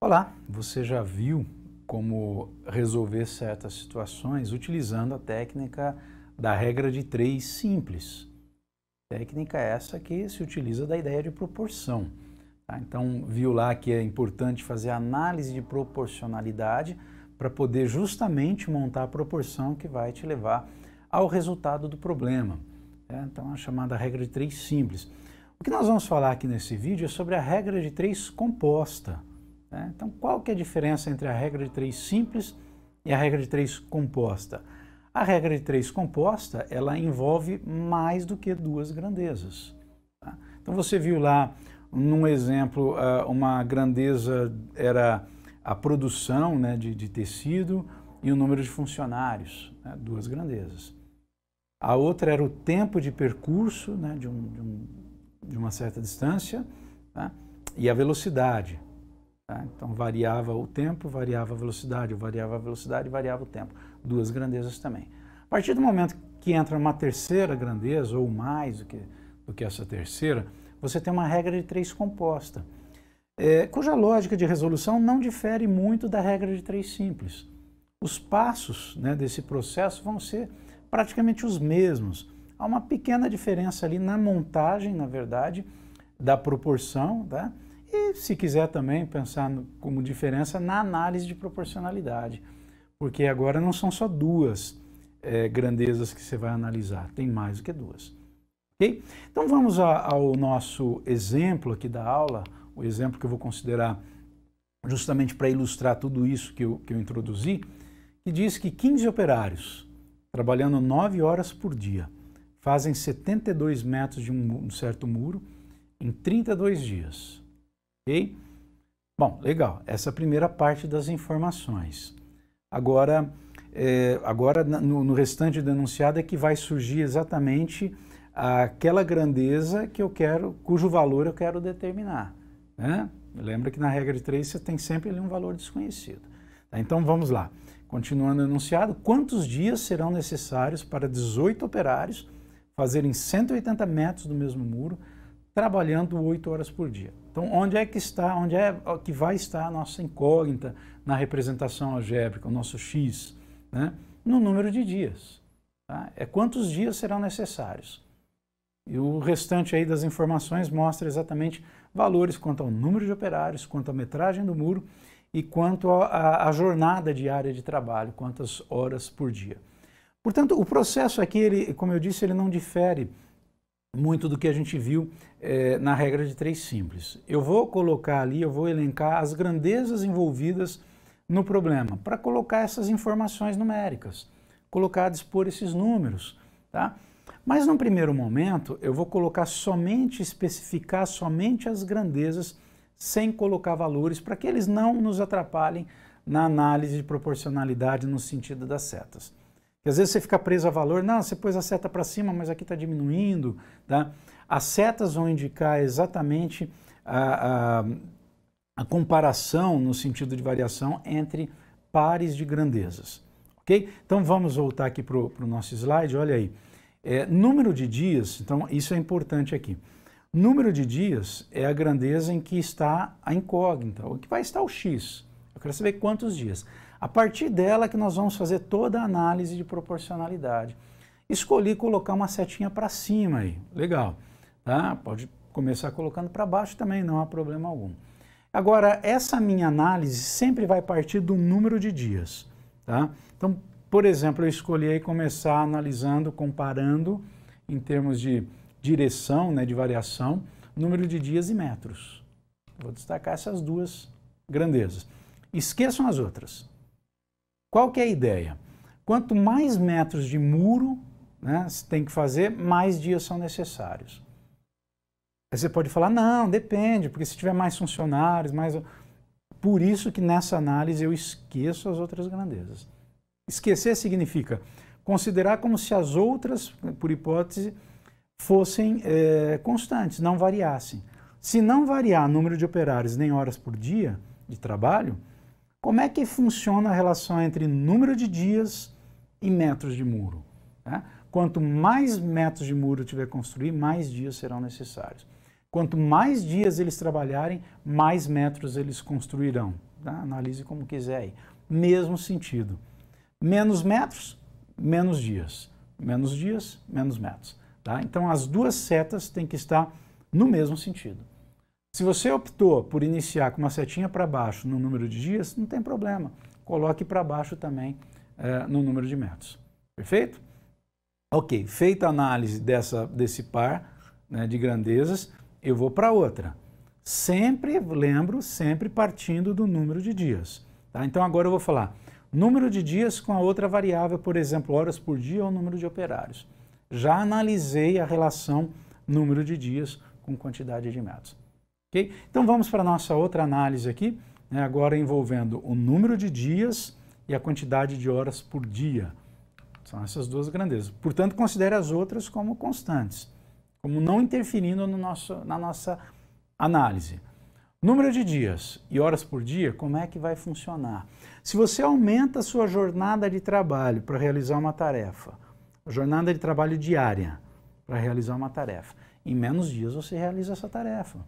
Olá, você já viu como resolver certas situações utilizando a técnica da regra de três simples. Técnica essa que se utiliza da ideia de proporção. Tá? Então, viu lá que é importante fazer análise de proporcionalidade para poder justamente montar a proporção que vai te levar ao resultado do problema. Né? Então, a chamada regra de três simples. O que nós vamos falar aqui nesse vídeo é sobre a regra de três composta. Né? Então, qual que é a diferença entre a regra de três simples e a regra de três composta? A regra de três composta, ela envolve mais do que duas grandezas. Tá? Então, você viu lá, num exemplo, ah, uma grandeza era a produção né, de, de tecido e o número de funcionários, né? duas grandezas. A outra era o tempo de percurso né, de, um, de, um, de, uma certa distância tá? e a velocidade. Tá? Então variava o tempo, variava a velocidade, variava a velocidade, variava o tempo. Duas grandezas também. A partir do momento que entra uma terceira grandeza, ou mais do que, do que essa terceira, você tem uma regra de três composta, é, cuja lógica de resolução não difere muito da regra de três simples. Os passos né, desse processo vão ser praticamente os mesmos. Há uma pequena diferença ali na montagem, na verdade, da proporção, tá? E se quiser também pensar no, como diferença na análise de proporcionalidade, porque agora não são só duas é, grandezas que você vai analisar, tem mais do que duas. Ok? Então vamos a, ao nosso exemplo aqui da aula, o exemplo que eu vou considerar justamente para ilustrar tudo isso que eu, que eu introduzi, que diz que 15 operários, trabalhando 9 horas por dia, fazem 72 metros de um certo muro em 32 dias ok? Bom, legal. Essa é a primeira parte das informações. Agora, é, agora no, no restante do enunciado é que vai surgir exatamente aquela grandeza que eu quero, cujo valor eu quero determinar. Né? Lembra que na regra de três você tem sempre ali um valor desconhecido. Tá, então vamos lá. Continuando o enunciado, quantos dias serão necessários para 18 operários fazerem 180 metros do mesmo muro trabalhando oito horas por dia. Então, onde é que está, onde é que vai estar a nossa incógnita na representação algébrica, o nosso x, né? No número de dias. Tá? É quantos dias serão necessários. E o restante aí das informações mostra exatamente valores quanto ao número de operários, quanto à metragem do muro e quanto à jornada diária de trabalho, quantas horas por dia. Portanto, o processo aqui, ele, como eu disse, ele não difere muito do que a gente viu eh, na regra de três simples. Eu vou colocar ali, eu vou elencar as grandezas envolvidas no problema, para colocar essas informações numéricas, colocar, dispor esses números, tá? Mas num primeiro momento, eu vou colocar somente, especificar somente as grandezas, sem colocar valores, para que eles não nos atrapalhem na análise de proporcionalidade no sentido das setas às vezes você fica preso a valor, não, você pôs a seta para cima, mas aqui está diminuindo. Tá? As setas vão indicar exatamente a, a, a comparação no sentido de variação entre pares de grandezas. Ok? Então vamos voltar aqui para o nosso slide, olha aí. É, número de dias, então isso é importante aqui. Número de dias é a grandeza em que está a incógnita, o que vai estar o x. Eu quero saber quantos dias. A partir dela que nós vamos fazer toda a análise de proporcionalidade. Escolhi colocar uma setinha para cima aí, legal. Tá? Pode começar colocando para baixo também, não há problema algum. Agora, essa minha análise sempre vai partir do número de dias. Tá? Então, por exemplo, eu escolhi aí começar analisando, comparando em termos de direção, né, de variação, número de dias e metros. Vou destacar essas duas grandezas. Esqueçam as outras. Qual que é a ideia? Quanto mais metros de muro né, você tem que fazer, mais dias são necessários. Aí você pode falar, não, depende, porque se tiver mais funcionários, mais... Por isso que nessa análise eu esqueço as outras grandezas. Esquecer significa considerar como se as outras, por hipótese, fossem é, constantes, não variassem. Se não variar número de operários nem horas por dia de trabalho, como é que funciona a relação entre número de dias e metros de muro? Né? Quanto mais metros de muro tiver construir, mais dias serão necessários. Quanto mais dias eles trabalharem, mais metros eles construirão. Tá? Analise como quiser aí. Mesmo sentido. Menos metros, menos dias. Menos dias, menos metros. Tá? Então as duas setas têm que estar no mesmo sentido. Se você optou por iniciar com uma setinha para baixo no número de dias, não tem problema. Coloque para baixo também é, no número de metros. Perfeito? Ok, feita a análise dessa, desse par né, de grandezas, eu vou para outra. Sempre, lembro, sempre partindo do número de dias. Tá? Então agora eu vou falar número de dias com a outra variável, por exemplo, horas por dia ou número de operários. Já analisei a relação número de dias com quantidade de metros. Então vamos para a nossa outra análise aqui, né, agora envolvendo o número de dias e a quantidade de horas por dia. São essas duas grandezas. Portanto, considere as outras como constantes, como não interferindo no nosso, na nossa análise. Número de dias e horas por dia, como é que vai funcionar? Se você aumenta a sua jornada de trabalho para realizar uma tarefa, jornada de trabalho diária para realizar uma tarefa, em menos dias você realiza essa tarefa.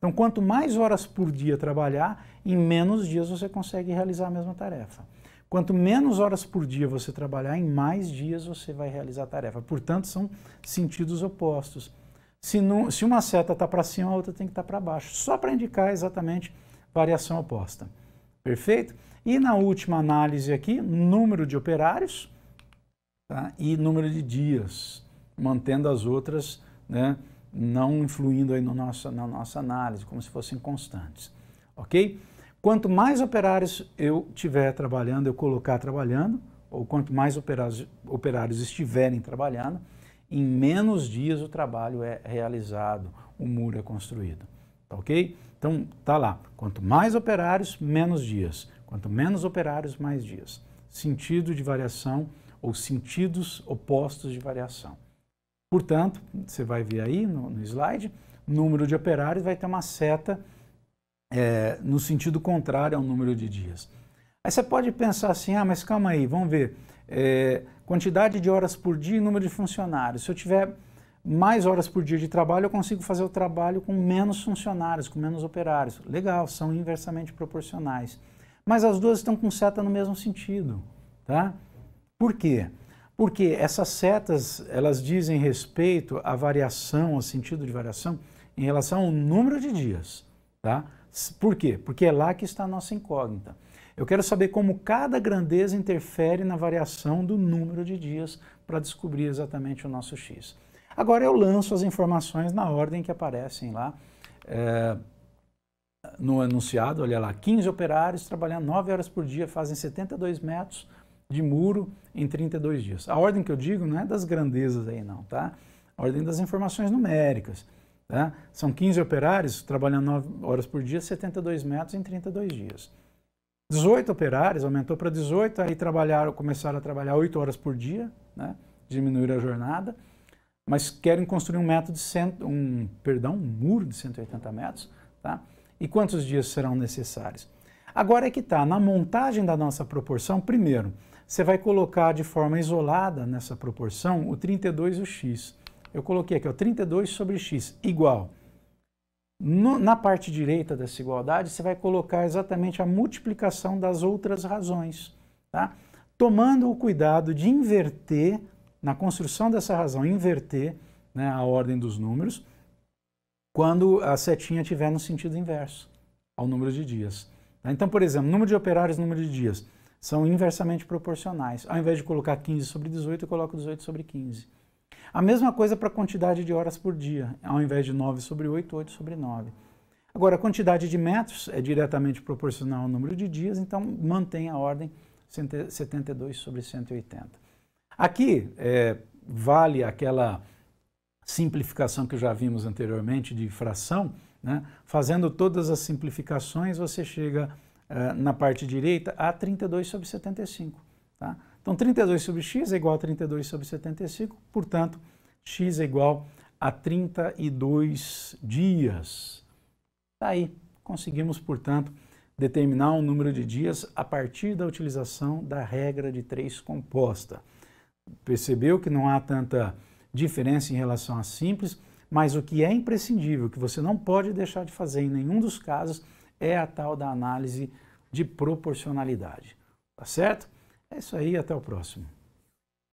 Então, quanto mais horas por dia trabalhar, em menos dias você consegue realizar a mesma tarefa. Quanto menos horas por dia você trabalhar, em mais dias você vai realizar a tarefa. Portanto, são sentidos opostos. Se, não, se uma seta está para cima, a outra tem que estar tá para baixo, só para indicar exatamente variação oposta. Perfeito? E na última análise aqui, número de operários tá? e número de dias, mantendo as outras né, não influindo aí no nosso, na nossa análise, como se fossem constantes, ok? Quanto mais operários eu tiver trabalhando, eu colocar trabalhando, ou quanto mais operários, operários estiverem trabalhando, em menos dias o trabalho é realizado, o muro é construído, tá ok? Então, tá lá, quanto mais operários, menos dias, quanto menos operários, mais dias. Sentido de variação ou sentidos opostos de variação. Portanto, você vai ver aí no, no slide, número de operários vai ter uma seta é, no sentido contrário ao número de dias. Aí você pode pensar assim, ah, mas calma aí, vamos ver, é, quantidade de horas por dia e número de funcionários. Se eu tiver mais horas por dia de trabalho, eu consigo fazer o trabalho com menos funcionários, com menos operários. Legal, são inversamente proporcionais. Mas as duas estão com seta no mesmo sentido, tá? Por quê? Porque essas setas, elas dizem respeito à variação, ao sentido de variação, em relação ao número de dias. Tá? Por quê? Porque é lá que está a nossa incógnita. Eu quero saber como cada grandeza interfere na variação do número de dias para descobrir exatamente o nosso x. Agora eu lanço as informações na ordem que aparecem lá é, no anunciado, olha lá, 15 operários trabalhando 9 horas por dia, fazem 72 metros, de muro em 32 dias. A ordem que eu digo não é das grandezas aí não, tá? A ordem das informações numéricas. Tá? São 15 operários trabalhando 9 horas por dia, 72 metros em 32 dias. 18 operários, aumentou para 18, aí trabalharam, começaram a trabalhar 8 horas por dia, né? Diminuir a jornada, mas querem construir um metro de cento, um, perdão, um muro de 180 metros, tá? E quantos dias serão necessários? Agora é que tá na montagem da nossa proporção, primeiro, você vai colocar de forma isolada nessa proporção o 32 e o x. Eu coloquei aqui, ó, 32 sobre x igual. No, na parte direita dessa igualdade, você vai colocar exatamente a multiplicação das outras razões. Tá? Tomando o cuidado de inverter, na construção dessa razão, inverter né, a ordem dos números, quando a setinha estiver no sentido inverso ao número de dias. Tá? Então, por exemplo, número de operários, número de dias são inversamente proporcionais. Ao invés de colocar 15 sobre 18, eu coloco 18 sobre 15. A mesma coisa para a quantidade de horas por dia. Ao invés de 9 sobre 8, 8 sobre 9. Agora, a quantidade de metros é diretamente proporcional ao número de dias, então mantém a ordem 72 sobre 180. Aqui é, vale aquela simplificação que já vimos anteriormente de fração, né? fazendo todas as simplificações você chega na parte direita a 32 sobre 75. Tá? Então, 32 sobre x é igual a 32 sobre 75, portanto, x é igual a 32 dias. Está aí. Conseguimos, portanto, determinar o número de dias a partir da utilização da regra de três composta. Percebeu que não há tanta diferença em relação à simples, mas o que é imprescindível, que você não pode deixar de fazer em nenhum dos casos, é a tal da análise de proporcionalidade. Tá certo? É isso aí, até o próximo.